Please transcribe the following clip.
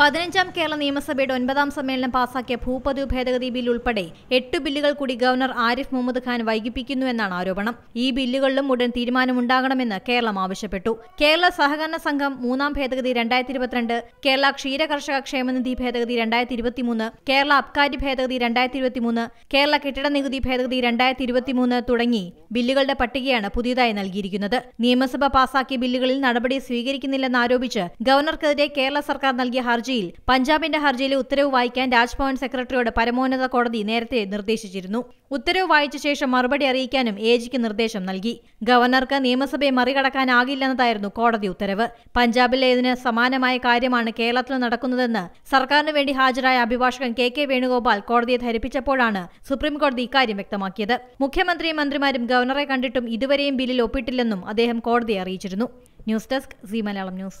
പതിനഞ്ചാം കേരള നിയമസഭയുടെ ഒൻപതാം സമ്മേളനം പാസാക്കിയ ഭൂപതിവ് ഭേദഗതി ബിൽ ഉൾപ്പെടെ എട്ട് ബില്ലുകൾ കൂടി ഗവർണർ ആരിഫ് മുഹമ്മദ് ഖാൻ വൈകിപ്പിക്കുന്നു എന്നാണ് ആരോപണം ഈ ബില്ലുകളിലും ഉടൻ തീരുമാനമുണ്ടാകണമെന്ന് കേരളം ആവശ്യപ്പെട്ടു കേരള സഹകരണ സംഘം മൂന്നാം ഭേദഗതി രണ്ടായിരത്തി ഇരുപത്തിരണ്ട് കേരള ക്ഷീര കർഷക ക്ഷേമനിധി ഭേദഗതി രണ്ടായിരത്തി ഇരുപത്തിമൂന്ന് കേരള അബ്കാരി ഭേദഗതി രണ്ടായിരത്തി ഇരുപത്തിമൂന്ന് കേരള കെട്ടിട നികുതി ഭേദഗതി രണ്ടായിരത്തി ഇരുപത്തിമൂന്ന് തുടങ്ങി ബില്ലുകളുടെ പട്ടികയാണ് പുതിയതായി നൽകിയിരിക്കുന്നത് നിയമസഭ പാസാക്കിയ ബില്ലുകളിൽ നടപടി സ്വീകരിക്കുന്നില്ലെന്നാരോപിച്ച് ഗവർണർക്കെതിരെ കേരള സർക്കാർ നൽകിയ ഹർജി ഹർജിയിൽ പഞ്ചാബിന്റെ ഹർജിയിലെ ഉത്തരവ് വായിക്കാൻ രാജ്ഭവൻ സെക്രട്ടറിയോട് പരമോന്നത കോടതി നേരത്തെ നിർദ്ദേശിച്ചിരുന്നു ഉത്തരവ് വായിച്ച ശേഷം മറുപടി അറിയിക്കാനും എ ജിക്ക് നിർദ്ദേശം നൽകി ഗവർണർക്ക് നിയമസഭയെ മറികടക്കാനാകില്ലെന്നതായിരുന്നു കോടതി ഉത്തരവ് ഇതിന് സമാനമായ കാര്യമാണ് കേരളത്തിൽ നടക്കുന്നതെന്ന് സർക്കാരിന് വേണ്ടി ഹാജരായ അഭിഭാഷകൻ കെ കെ വേണുഗോപാൽ കോടതിയെ ധരിപ്പിച്ചപ്പോഴാണ് സുപ്രീംകോടതി ഇക്കാര്യം വ്യക്തമാക്കിയത് മുഖ്യമന്ത്രിയും മന്ത്രിമാരും ഗവർണറെ കണ്ടിട്ടും ഇതുവരെയും ബില്ലിൽ ഒപ്പിട്ടില്ലെന്നും അദ്ദേഹം കോടതിയെ അറിയിച്ചിരുന്നു news desk C Malayalam news